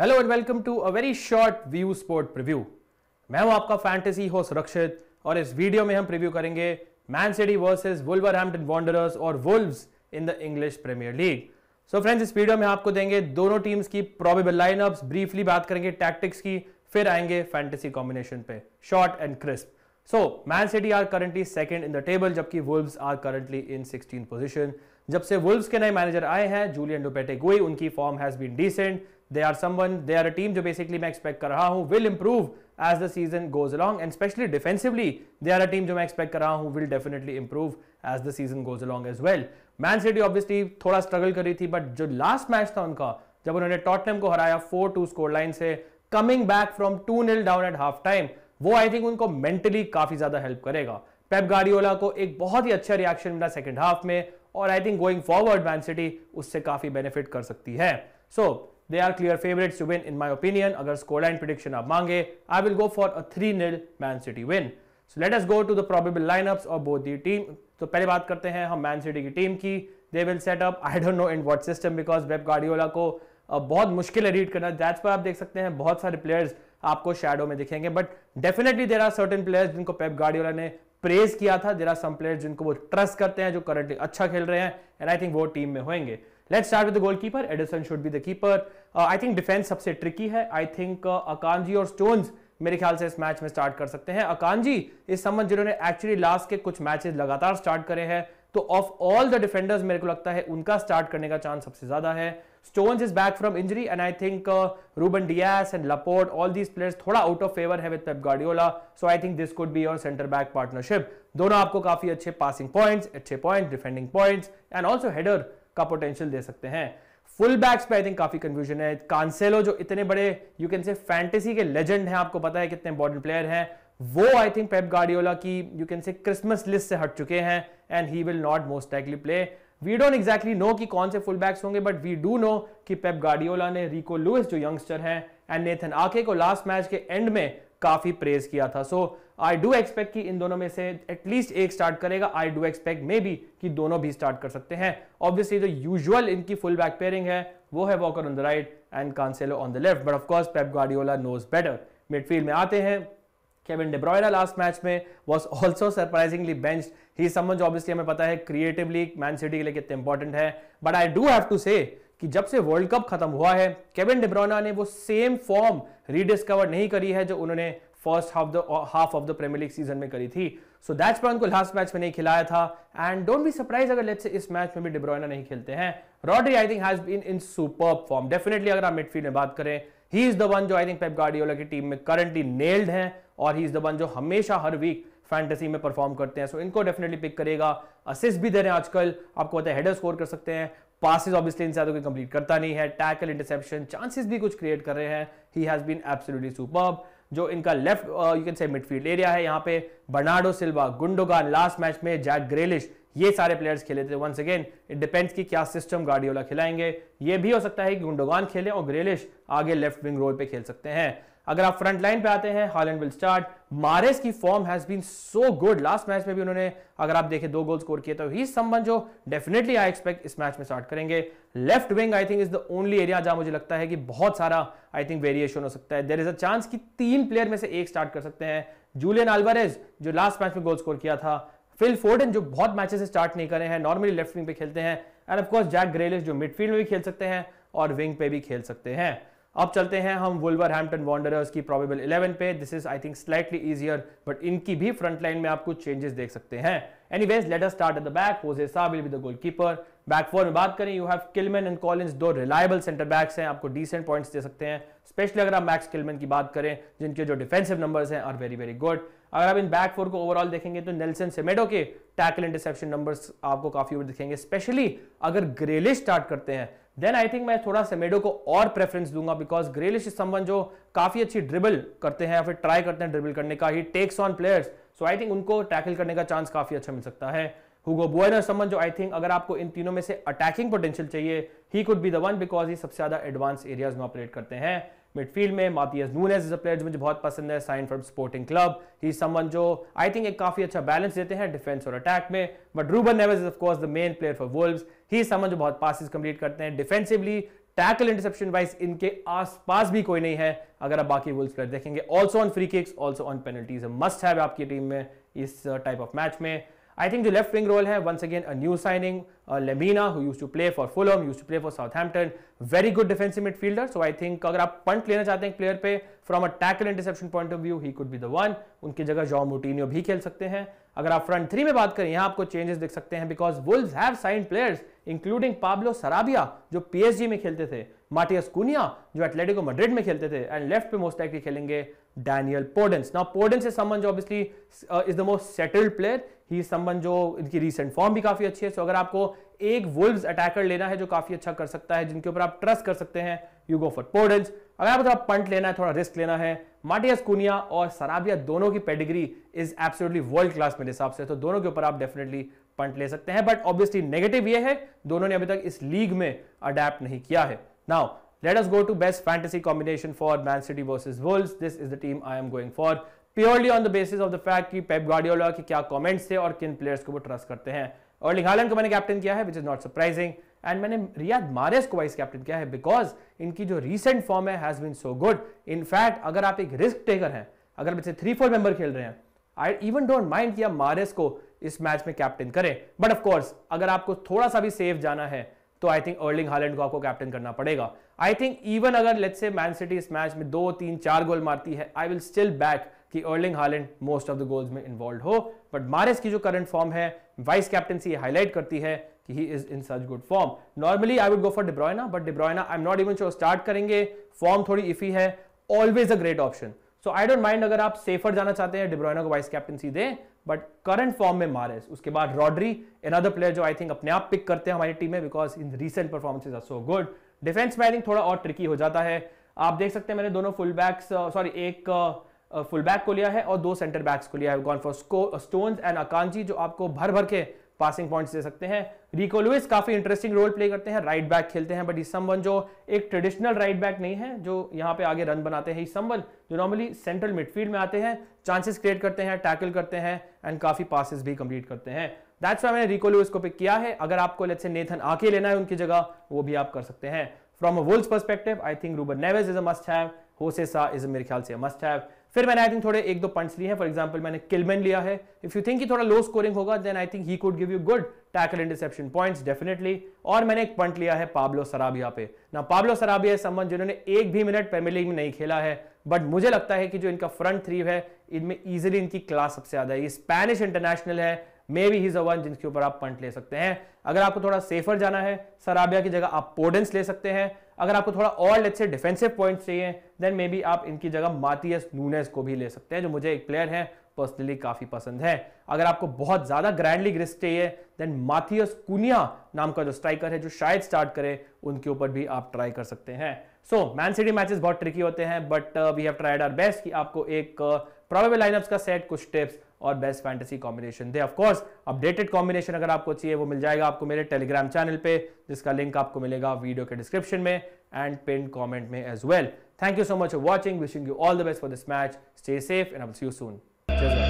Hello and welcome to a very short view sport preview मैं हूं आपका fantasy हो सुरक्षित और इस वीडियो में हम प्रिव्यू करेंगे Man City versus Wolverhampton Wanderers और Wolves in the English Premier League so friends इस वीडियो में आपको देंगे दोनों टीम्स की प्रॉबेबल लाइनअप्स ब्रीफली बात करेंगे टैक्टिक्स की फिर आएंगे फैंटेसी कॉम्बिनेशन पे short and crisp so Man City are currently second in the table जबकि Wolves are currently in sixteen position जब से वुल्व्स के नए मैनेजर आए हैं जूलियन डोपेटे गोई उनकी form has been decent they are one they are a team जो basically मैं एक्सपेक्ट कर रहा हूँ will improve as the season goes along and especially defensively they are a team जो मैं एक्सपेक्ट कर रहा हूँ will definitely improve as the season goes along as well Man City obviously थोड़ा स्ट्रगल कर रही थी बट जो लास्ट मैच था उनका जब उन्होंने टॉटनम को हराया फोर टू स्कोर लाइन से coming back from two nil down at half time वो आई थिंक उनको मेंटली काफी ज्यादा हेल्प करेगा पेप गार्डियोला को एक बहुत ही अच्छा रिएक्शन मिला सेकेंड हाफ में और I think going forward Man City उससे काफी बेनिफिट कर सकती है so they are clear favourite to win in my opinion अगर स्कोर लाइन प्रिडिक्शन आप मांगे I will go for a three nil Man City win so let's go to the probable lineups of both the team तो पहले बात करते हैं हम man city की टीम की they will set up I don't know in what system because Pep Guardiola को बहुत मुश्किल है रीड करना दैट्स पर आप देख सकते हैं बहुत सारे प्लेयर्स आपको शेडो में दिखेंगे but definitely there are certain players जिनको पेप गार्डियोला ने प्रेज किया था देर आर सम प्लेयर्स जिनको वो ट्रस्ट करते हैं जो करंटली अच्छा खेल रहे हैं एंड आई थिंक वो टीम में होंगे let's start with goalkeeper Ederson should be the keeper I think defence सबसे ट्रिकी है आई थिंक अकांजी और स्टोन्स मेरे ख्याल से इस मैच में स्टार्ट कर सकते हैं अकांजी इस संबंध जिन्होंने एक्चुअली लास्ट के कुछ मैचेस लगातार स्टार्ट करे हैं तो ऑफ ऑल द डिफेंडर्स मेरे को लगता है उनका स्टार्ट करने का चांस सबसे ज्यादा है Stones is back from injury and I think Ruben Dias and Laporte all these players थोड़ा आउट ऑफ फेवर है with Pep Guardiola so I think this could be your centre back partnership दोनों आपको काफी अच्छे passing points अच्छे point defending points and also header का potential दे सकते हैं फुल बैक्स पे आई थिंक काफी कंफ्यूजन है कांसेलो जो इतने बड़े यू कैन से फैंटेसी के लेजेंड हैं आपको पता है कितने इंपॉर्टेंट प्लेयर हैं वो आई थिंक पेप गार्डियोला की you can say Christmas list से हट चुके हैं and he will not most likely play we don't exactly know कि कौन से फुल बैक्स होंगे बट वी डू नो कि पेप गार्डियोला ने रिको लुइस जो यंगस्टर हैं एंड नेथन आके को लास्ट मैच के एंड में काफी प्रेज किया था so so, I do expect कि इन दोनों में से एटलीस्ट एक स्टार्ट करेगा I do expect maybe कि दोनों भी स्टार्ट कर सकते हैं ऑब्वियसली जो यूजुअल इनकी फुल बैक पेयरिंग है वो है Walker on the right and Cancelo on the left but of course Pep Guardiola knows better midfield में आते हैं केविन डेब्रॉयरा लास्ट मैच में वॉज ऑल्सो सरप्राइजिंगली बेंच ही समझ ऑब्वियसली हमें पता है क्रिएटिवली मैन सिटी के लिए कितना इंपॉर्टेंट है but I do have to say कि जब से वर्ल्ड कप खत्म हुआ है केविन डिब्रोना ने वो सेम फॉर्म रीडिस्कवर नहीं करी है जो उन्होंने first half the half of the Premier League season में करी थी सो दैट्स पर उनको लास्ट मैच में नहीं खिलाया था एंड डोंट बी सरप्राइज अगर लेट्स से इस मैच में भी डिब्रोइना नहीं खेलते हैं Rodri I think has been in super form definitely अगर आप मिडफील्ड में बात करें ही इज द वन जो आई थिंक पेप गार्डियोला की टीम में करंटली नेल्ड है और ही इज द वन जो हमेशा हर वीक फैंटेसी में परफॉर्म करते हैं सो so, इनको डेफिनेटली पिक करेगा असिस्ट भी दे रहे हैं आजकल आपको पता है हेडर स्कोर कर सकते हैं पासिस ऑब्वियसली इन ज्यादा कोई कंप्लीट करता नहीं है टैकल इंटरसेप्शन चांसेस भी कुछ क्रिएट कर रहे हैं he has been absolutely superb जो इनका left you can say midfield area है यहाँ पे Bernardo Silva Gundogan last match में जैक ग्रेलिश ये सारे प्लेयर्स खेले थे वंस अगेन इट डिपेंड्स कि क्या सिस्टम गार्डियोला खिलाएंगे ये भी हो सकता है कि गुंडोगान खेले और ग्रेलिश आगे लेफ्ट विंग रोल पे खेल सकते हैं अगर आप फ्रंट लाइन पे आते हैं हॉलैंड विल स्टार्ट मारेस की form has been so good last match में भी उन्होंने अगर आप देखें दो गोल स्कोर किए तो ही संबंध जो डेफिनेटली आई एक्सपेक्ट इस मैच में स्टार्ट करेंगे left wing I think is the only area जहां मुझे लगता है कि बहुत सारा आई थिंक वेरिएशन हो सकता है देर इज अ चांस कि तीन प्लेयर में से एक स्टार्ट कर सकते हैं जूलियन आल्वारेज जो लास्ट मैच में गोल स्कोर किया था फिल फोर्डन जो बहुत मैचेस से स्टार्ट नहीं करे हैं नॉर्मली लेफ्ट विंग पे खेलते हैं एंड ऑफकोर्स जैक ग्रेलिस जो मिडफील्ड में भी खेल सकते हैं और विंग पे भी खेल सकते हैं अब चलते हैं हम वुलवर हैम्पटन वॉन्डरर्स की प्रोबेबल 11 पे this is I think slightly easier but इनकी भी फ्रंट लाइन में आप कुछ चेंजेस देख सकते हैं anyways later start at the back Jose Sa will be the goalkeeper back four में बात करें you have Kilman and Collins दो रिलायबल सेंटर बैक्स हैं आपको डिसेंट पॉइंट्स दे सकते हैं स्पेशली अगर आप मैक्स किलमेन की बात करें जिनके जो डिफेंसिव नंबर्स हैं आर वेरी वेरी गुड अगर आप इन बैक फोर को ओवरऑल देखेंगे तो नेल्सन सेमेडो के टैकल डिसेप्शन नंबर्स आपको काफी दिखेंगे स्पेशली अगर ग्रेलिश स्टार्ट करते हैं देन आई थिंक मैं थोड़ा सेमेडो को और प्रेफरेंस दूंगा बिकॉज ग्रेलिश संबंध जो काफी अच्छी ड्रिबल करते हैं या फिर ट्राई करते हैं ड्रिबल करने का he takes on players so I think उनको टैकल करने का चांस काफी अच्छा मिल सकता है हुगो बोयर और समन जो आई थिंक अगर आपको इन तीनों में से अटैकिंग पोटेंशियल चाहिए he could be the one because he सबसे ज्यादा एडवांस एरियाज में ऑपरेट करते हैं मिडफील्ड में Matheus Nunes is a player जो मुझे बहुत पसंद है sign from Sporting Club he someone जो आई थिंक एक काफी अच्छा बैलेंस देते हैं डिफेंस और अटैक में but Ruben Neves is of course the main player for world he someone जो बहुत पासिस कंप्लीट करते हैं डिफेंसिवली टैकल इंटरसेप्शन वाइज इनके आसपास भी कोई नहीं है अगर आप बाकी वर्ल्ड प्लेयर देखेंगे also on free kicks also on penalties must है आपकी टीम में इस टाइप ऑफ मैच में आई थिंक जो लेफ्ट विंग रोल है once again a new signing uh, who used to play for Fulham used to play for Southampton very good defensive midfielder so I think अगर आप punt लेना चाहते हैं player पे from a tackle and interception point of view he could be the one उनकी जगह jaw मोटिनियो भी खेल सकते हैं अगर आप फ्रंट थ्री में बात करें यहां आपको चेंजेस देख सकते हैं because Wolves have sign players including Pablo Sarabia जो पीएसजी में खेलते थे माटियस कुनिया जो एटलेटिको मड्रिड में खेलते थे एंड लेफ्ट पे मोस्ट लाइकली खेलेंगे Daniel Podence. Now Podence is someone जो obviously is the most settled player he He is जो इनकी recent फॉर्म भी काफी अच्छी है. सो So, अगर आपको एक Wolves अटैकर लेना है जो काफी अच्छा कर सकता है जिनके ऊपर आप ट्रस्ट कर सकते हैं यू गो फॉर Podence. अगर आपको थोड़ा पंट लेना है थोड़ा रिस्क लेना है माटियास कुनिया और सराबिया दोनों की pedigree is absolutely world class मेरे हिसाब से तो दोनों के ऊपर आप डेफिनेटली पंट ले सकते हैं बट ऑब्वियसली नेगेटिव ये है दोनों ने अभी तक इस लीग में अडेप्ट नहीं किया है now Let us go to best fantasy combination for Man City versus Wolves. This is the team I am going for. Purely on the basis of the fact कि पेप गार्डियोला के क्या comments थे और किन players को वो trust करते हैं अर्लिंग हालैंड को मैंने कैप्टन किया है which is not surprising and मैंने रियाद मारेस को वाइस कैप्टन किया है बिकॉज इनकी जो रिसेंट फॉर्म है has been so good in fact अगर आप एक रिस्क टेकर हैं अगर बच्चे थ्री फोर मेंबर खेल रहे हैं आई इवन डोंट माइंड कि आप मारेस को इस मैच में कैप्टन करें बट ऑफकोर्स अगर आपको थोड़ा सा भी सेफ जाना है तो आई थिंक अर्लिंग हालैंड को आपको कैप्टन करना पड़ेगा आई थिंक इवन अगर लेट्स से मैन सिटी इस मैच में दो तीन चार गोल मारती है आई विल स्टिल बैट कि Erling Haaland most of the goals में इन्वॉल्व हो बट मारिस की जो करंट फॉर्म है वाइस कैप्टनसी हाईलाइट करती है कि he is in such good form normally I would go for De Bruyne but De Bruyne I am not even sure start करेंगे form थोड़ी इफी है always a great option so I don't mind अगर आप safer जाना चाहते हैं De Bruyne को vice captaincy दें बट करंट फॉर्म में मारेस उसके बाद रॉड्री एन अदर प्लेयर जो आई थिंक अपने आप पिक करते हैं हमारी टीम में because in recent performances are so good defence में थोड़ा और ट्रिकी हो जाता है आप देख सकते हैं मैंने दोनों फुल बैक्स सॉरी एक फुल बैक को लिया है और दो सेंटर बैक्स को लिया है gone for Stones and Akanji जो आपको भर भर के पासिंग पॉइंट्स दे सकते हैं रिको लुइस काफी इंटरेस्टिंग रोल प्ले करते हैं राइट बैक खेलते हैं बट इस जो एक ट्रेडिशनल राइट बैक नहीं है जो यहाँ पे आगे रन बनाते हैं इस जो नॉर्मली सेंट्रल मिडफील्ड में आते हैं चांसेस क्रिएट करते हैं टैकल करते हैं एंड काफी पासिस भी कंप्लीट करते हैं दैट्स वाई मैंने रिको लुइस को पिक किया है अगर आपको लेट से नेथन आके लेना है उनकी जगह वो भी आप कर सकते हैं from a world perspective I think Ruben Neves is a must have Jose Sa is मेरे ख्याल से मस्ट हैव फिर मैंने आई थिंक थोड़े एक दो पॉइंट्स लिए हैं फॉर एग्जांपल मैंने किलमेन लिया है इफ यू थिंक कि थोड़ा लो स्कोरिंग होगा then I think he could give you good tackle and interception points definitely और मैंने एक पॉइंट लिया है पाब्लो सराबिया पे ना पाब्लो सराबिया है संबंध जिन्होंने एक भी मिनट प्रीमियर लीग में नहीं खेला है बट मुझे लगता है कि जो इनका फ्रंट थ्री है इनमें इजिली इनकी क्लास सबसे ज्यादा है ये स्पेनिश इंटरनेशनल है मे बी ही वन जिनके ऊपर आप पंट ले सकते हैं अगर आपको थोड़ा सेफर जाना है सराबिया की जगह आप पोडेंस ले सकते हैं अगर आपको थोड़ा और लेट से डिफेंसिव पॉइंट चाहिए देन मे बी आप इनकी जगह मातियस नूनेस को भी ले सकते हैं जो मुझे एक प्लेयर है पर्सनली काफी पसंद है अगर आपको बहुत ज्यादा ग्रैंडली रिस्क चाहिए देन माथियस कुनिया नाम का जो स्ट्राइकर है जो शायद स्टार्ट करे उनके ऊपर भी आप ट्राई कर सकते हैं सो मैन सिटी मैचेस बहुत ट्रिकी होते हैं but we have tried our best कि आपको एक प्रॉबेबल uh, लाइनअप्स का सेट कुछ टिप्स और बेस्ट फैंटेसी कॉम्बिनेशन दे ऑफकोर्स अपडेटेड कॉम्बिनेशन अगर आपको चाहिए वो मिल जाएगा आपको मेरे टेलीग्राम चैनल पे जिसका लिंक आपको मिलेगा वीडियो के डिस्क्रिप्शन में एंड पिन कॉमेंट में as well thank you so much for watching wishing you all the best for this match stay safe and see you soon